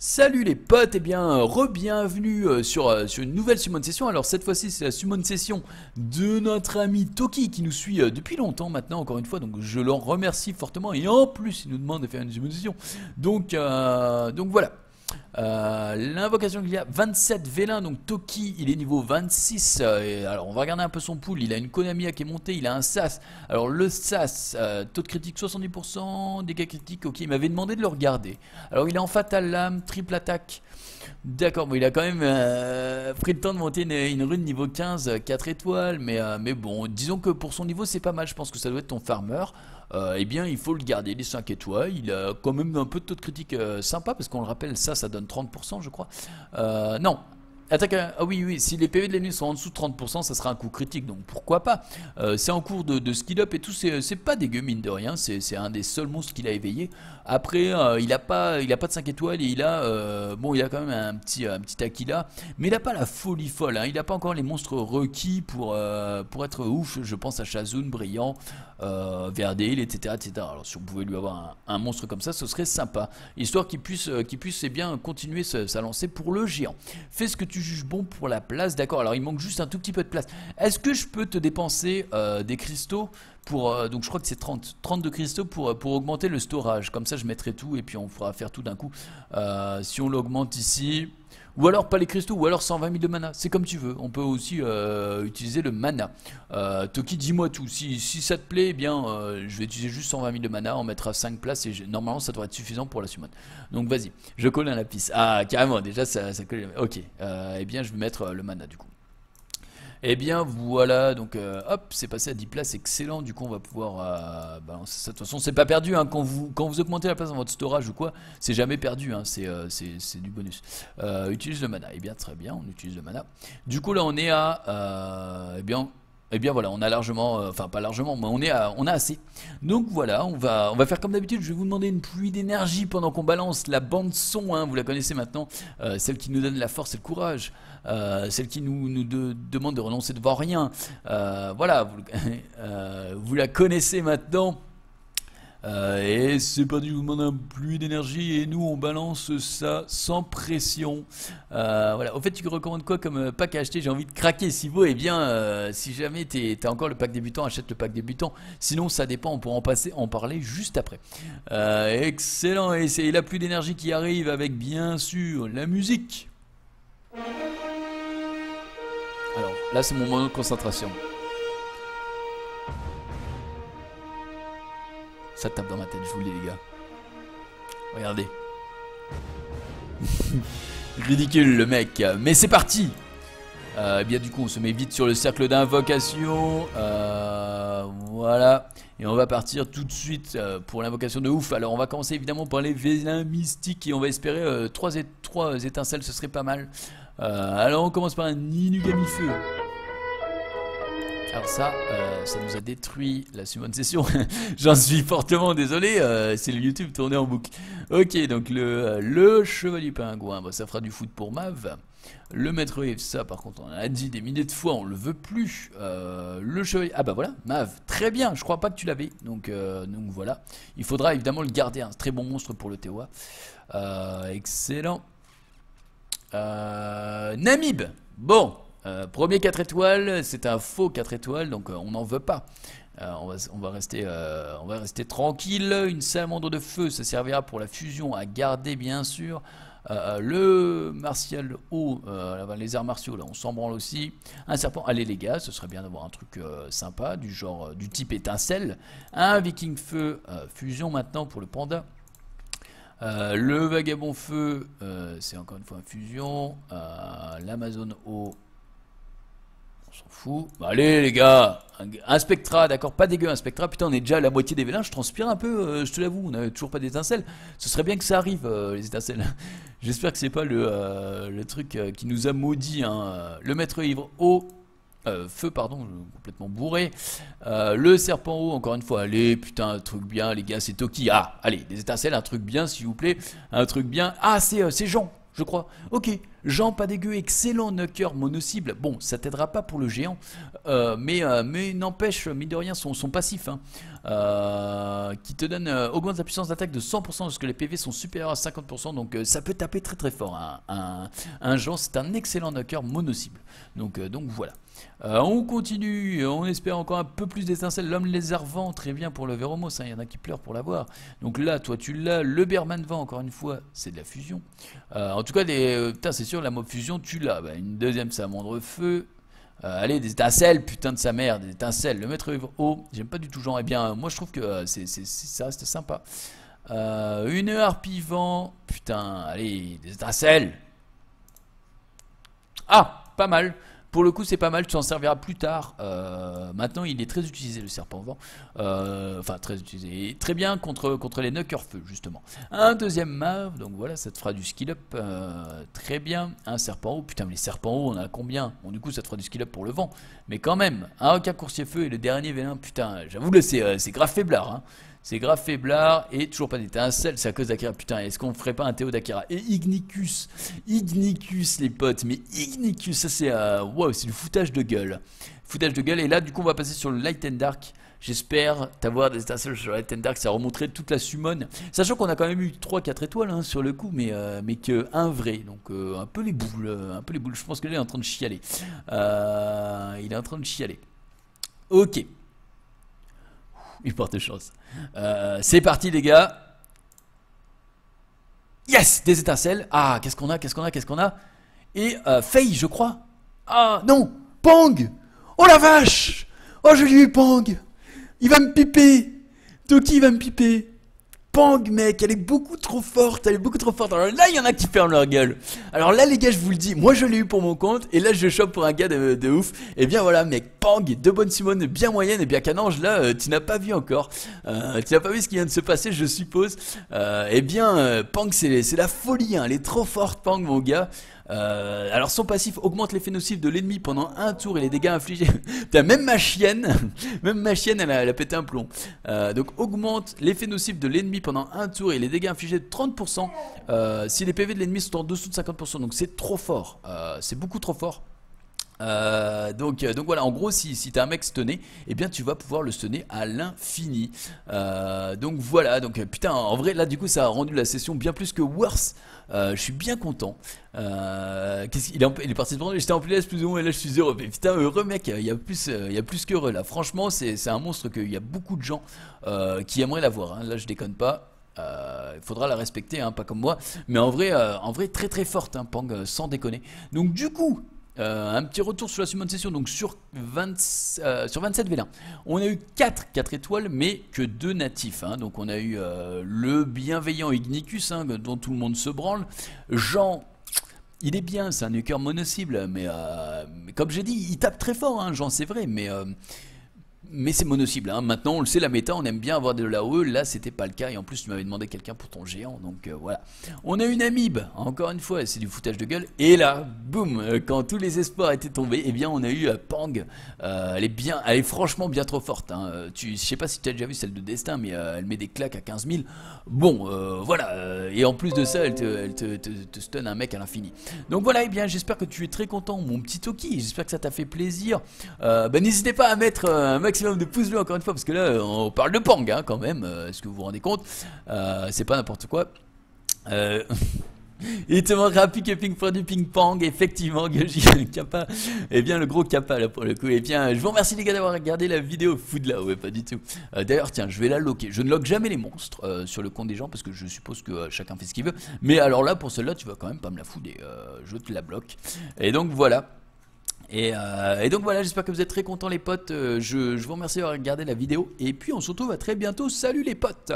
Salut les potes, et eh bien euh, re-bienvenue euh, sur, euh, sur, une nouvelle Summon Session. Alors cette fois-ci c'est la Summon Session de notre ami Toki qui nous suit depuis longtemps maintenant encore une fois. Donc je l'en remercie fortement et en plus il nous demande de faire une Summon Session. Donc, donc voilà, euh, l'invocation qu'il y a, 27 Vélins, donc Toki, il est niveau 26. Euh, alors on va regarder un peu son pool, il a une Konamiya qui est montée, il a un Sas. Alors le Sas, euh, taux de critique 70%, dégâts critiques, ok, il m'avait demandé de le regarder. Alors il est en Fatal Lame, triple attaque. D'accord, bon, il a quand même pris le temps de monter une, rune niveau 15, 4 étoiles, mais, mais bon, disons que pour son niveau, c'est pas mal. Je pense que ça doit être ton farmer. Euh, eh bien, il faut le garder, les 5 étoiles. Il a quand même un peu de taux de critique euh, sympa, parce qu'on le rappelle, ça, ça donne 30%, je crois. Euh, non, attaque Ah oui, oui, si les PV de l'ennemi sont en dessous de 30%, ça sera un coup critique, donc pourquoi pas. Euh, c'est en cours de, de skill up et tout, c'est pas dégueu mine de rien, c'est un des seuls monstres qu'il a éveillé. Après, euh, il, a pas, il a pas de 5 étoiles et il a, euh, bon, il a quand même un petit, un petit Aquila, mais il a pas la folie folle, hein. il a pas encore les monstres requis pour, pour être ouf, je pense à Shazoon, Brillant, Verdale, etc., etc. Alors si on pouvait lui avoir un, monstre comme ça, ce serait sympa, histoire qu'il puisse, qu'il puisse eh bien, continuer sa, sa lancée pour le géant. Fais ce que tu Juge bon pour la place D'accord, alors il manque juste un tout petit peu de place. Est-ce que je peux te dépenser euh, des cristaux pour, euh, donc je crois que c'est 30, 30 de cristaux pour, euh, pour augmenter le storage. Comme ça, je mettrai tout et puis on fera faire tout d'un coup. si on l'augmente ici, ou alors pas les cristaux, ou alors 120 000 de mana. C'est comme tu veux. On peut aussi euh, utiliser le mana. Euh, Toki, dis-moi tout. Si, ça te plaît, eh bien, euh, je vais utiliser juste 120 000 de mana, on mettra 5 places et normalement ça devrait être suffisant pour la summon. Donc vas-y, je colle un lapis. Ah, carrément, déjà ça, ça colle. Ok, eh bien je vais mettre le mana du coup eh bien voilà, donc euh, hop, c'est passé à 10 places, excellent. Du coup, on va pouvoir euh, balancer ça. De toute façon, c'est pas perdu hein, quand, vous, quand vous augmentez la place dans votre storage ou quoi, c'est jamais perdu, hein, euh, c'est du bonus. utilise le mana, eh bien très bien, on utilise le mana. Du coup, là, on est à. eh bien, eh bien voilà, on a largement, euh, enfin pas largement, mais on, a assez. Donc voilà, on va, faire comme d'habitude, je vais vous demander une pluie d'énergie pendant qu'on balance la bande son, hein. vous la connaissez maintenant, euh, celle qui nous donne la force et le courage, euh, celle qui nous, demande de renoncer devant rien. voilà, vous la connaissez maintenant. Euh, et c'est pas du tout un hein. plus d'énergie et nous on balance ça sans pression. Euh, voilà. Au fait, tu recommandes quoi comme euh, pack à acheter J'ai envie de craquer. Si vous, eh bien, si jamais tu as encore le pack débutant, achète le pack débutant. Sinon, ça dépend. On pourra en passer, en parler juste après. excellent. Et c'est la plus d'énergie qui arrive avec bien sûr la musique. Alors là, c'est mon moment de concentration. Ça tape dans ma tête, je vous le dis, les gars. Regardez. Ridicule, le mec. Mais c'est parti euh, eh bien du coup on se met vite sur le cercle d'invocation euh, Voilà Et on va partir tout de suite euh, pour l'invocation de ouf Alors on va commencer évidemment par les vélins mystiques Et on va espérer 3, 3 étincelles ce serait pas mal Alors on commence par un Inugami Feu ça, euh, ça nous a détruit la suivante session. J'en suis fortement désolé, euh, c'est le YouTube tourné en boucle. Ok, donc le, euh, le chevalier pingouin, bah, ça fera du foot pour Mav. Le maître Yves, ça par contre, on a dit des milliers de fois, on le veut plus. le chevalier, ah bah voilà, Mav, très bien, je crois pas que tu l'avais. Donc, donc voilà, il faudra évidemment le garder, un hein. très bon monstre pour le TOA excellent. Namib, bon, euh, premier 4 étoiles, c'est un faux 4 étoiles, donc euh, on n'en veut pas. Euh, on, va, rester, on, va, rester, tranquille. Une salamandre de feu, ça servira pour la fusion à garder, bien sûr. le martial haut, les arts martiaux, là, on s'en branle aussi. Un serpent, allez les gars, ce serait bien d'avoir un truc sympa, du genre, du type étincelle. Un viking feu, fusion maintenant pour le panda. le vagabond feu, c'est encore une fois une fusion. L'Amazon haut s'en allez, les gars, un, Spectra, d'accord, pas dégueu, un Spectra. Putain, on est déjà à la moitié des vélins. Je transpire un peu, euh, je te l'avoue. On n'avait toujours pas d'étincelles. Ce serait bien que ça arrive, euh, les étincelles. J'espère que c'est pas le, euh, le truc qui nous a maudit. Hein. Le maître ivre au feu, pardon, complètement bourré. le serpent haut, encore une fois. Allez, putain, un truc bien, les gars, c'est Toki. Ah, allez, des étincelles, un truc bien, s'il vous plaît. Un truc bien. Ah, c'est Jean, je crois. Ok. Jean pas dégueu, excellent knocker mono-cible. Bon, ça t'aidera pas pour le géant, euh, mais, euh, mais n'empêche, mine de rien, son, passif, hein, euh, qui te donne, augmente sa puissance d'attaque de 100% lorsque les PV sont supérieurs à 50%, donc ça peut taper très très fort. Hein. un, Jean, c'est un excellent knocker mono-cible. Donc, donc voilà. on continue, on espère encore un peu plus d'étincelles. L'homme lézard vent, très bien pour le Véromos, hein. il y en a qui pleurent pour l'avoir. Donc là, toi tu l'as, le Berman vent, encore une fois, c'est de la fusion. en tout cas, des, euh, c'est la mob fusion, tu l'as. Ben, une deuxième moindre feu. Euh, allez, des étincelles, putain de sa mère, des étincelles. Le maître haut, oh, j'aime pas du tout genre. et eh bien, moi je trouve que euh, c'est ça, reste sympa. Euh, une heure vent, putain, allez, des étincelles. Ah, pas mal. Pour le coup, c'est pas mal, tu t'en serviras plus tard. Euh, maintenant, il est très utilisé, le serpent vent. Euh, enfin, très utilisé. très bien contre, contre les knockers feu, justement. Un deuxième mave, donc voilà, ça te fera du skill up. Euh, très bien. Un serpent haut. Putain, mais les serpents hauts, on a combien Bon, du coup, ça te fera du skill up pour le vent. Mais quand même, un coursier feu et le dernier vélin, putain, j'avoue, que c'est grave faiblard. Hein. C'est grave faiblard et toujours pas d'étincelle, c'est à cause d'Akira. Putain, est-ce qu'on ferait pas un Théo d'Akira Et Ignicus, Ignicus les potes, mais Ignicus, ça c'est euh, c'est du foutage de gueule. Foutage de gueule, et là du coup on va passer sur le Light and Dark. J'espère t'avoir des étincelles sur Light and Dark, ça remonterait toute la summon. Sachant qu'on a quand même eu 3-4 étoiles hein, sur le coup, euh, mais, que un vrai. Donc euh, un peu les boules, un peu les boules. Je pense que là il est en train de chialer. il est en train de chialer. Ok. Il porte chance. c'est parti, les gars. Yes Des étincelles. Ah, qu'est-ce qu'on a Qu'est-ce qu'on a Qu'est-ce qu'on a Et euh, Faye, je crois. Ah, non Pang Oh la vache Oh, je lui pong eu Pang Il va me piper Toki va me piper Pang, mec, elle est beaucoup trop forte, elle est beaucoup trop forte. Alors là, il y en a qui ferment leur gueule. Alors là, les gars, je vous le dis, moi je l'ai eu pour mon compte, et là, je chope pour un gars de, ouf. Et bien voilà, mec, Bang, deux bonnes Simone bien moyenne et bien Canange, là, euh, tu n'as pas vu encore. Euh, tu n'as pas vu ce qui vient de se passer, je suppose. Euh, et bien, Pang, c'est la folie, hein. elle est trop forte, Pang, mon gars. Euh, alors son passif augmente l'effet nocif de l'ennemi pendant un tour et les dégâts infligés. Putain, même ma chienne, même ma chienne, elle a, pété un plomb. Euh, donc augmente l'effet nocif de l'ennemi pendant un tour et les dégâts infligés de 30% euh, si les PV de l'ennemi sont en dessous de 50%. Donc c'est trop fort, c'est beaucoup trop fort. Euh, donc, euh, donc voilà, en gros, si, si un mec stunné, eh bien tu vas pouvoir le stoner à l'infini. Euh, donc voilà, donc putain, en vrai, là du coup, ça a rendu la session bien plus que worse. je suis bien content. il est parti de prendre J'étais en plus plus ou moins, et là je suis heureux. Mais putain, heureux mec, il y a plus, il a plus qu'heureux là. Franchement, c'est un monstre qu'il y a beaucoup de gens qui aimeraient l'avoir. Hein. Là, je déconne pas. Il faudra la respecter, hein, pas comme moi. Mais en vrai, en vrai très très forte, hein, Pang, sans déconner. Donc du coup, euh, un petit retour sur la Session, donc sur, 20, euh, sur 27 vélins. On a eu 4 4 étoiles, mais que 2 natifs. Hein. Donc on a eu euh, le bienveillant Ignicus, hein, dont tout le monde se branle. Jean il est bien, c'est un nuker mono-cible, mais, comme j'ai dit, il tape très fort, hein, Jean, c'est vrai, mais mais c'est mono Hein. Maintenant, on le sait, la méta, on aime bien avoir de l'AOE. Là, c'était pas le cas. Et en plus, tu m'avais demandé quelqu'un pour ton géant. Donc euh, voilà. On a une amibe. Encore une fois, c'est du foutage de gueule. Et là, boum, euh, quand tous les espoirs étaient tombés, eh bien, on a eu euh, Pang. elle est bien, elle est franchement bien trop forte. Hein. Tu, je sais pas si tu as déjà vu celle de Destin, mais elle met des claques à 15 000. Bon, voilà. Et en plus de ça, elle te, stun un mec à l'infini. Donc voilà, Et eh bien, j'espère que tu es très content, mon petit Toki. J'espère que ça t'a fait plaisir. Bah, N'hésitez pas à mettre un max de pouces bleus encore une fois parce que là on parle de Pang hein, quand même. Euh, est-ce que vous vous rendez compte euh, C'est pas n'importe quoi. Euh... Il te manque ping pour du ping pong, effectivement, et eh bien le gros Kappa là pour le coup. Et eh bien, je vous remercie les gars d'avoir regardé la vidéo Foudre là, ouais, pas du tout. Euh, d'ailleurs, tiens, je vais la loquer. Je ne loque jamais les monstres sur le compte des gens parce que je suppose que chacun fait ce qu'il veut. Mais alors là, pour celle-là, tu vas quand même pas me la fouder. je te la bloque. Et donc voilà. Euh, et, donc voilà, j'espère que vous êtes très contents les potes. Euh, je, je vous remercie d'avoir regardé la vidéo. Et puis on se retrouve à très bientôt. Salut les potes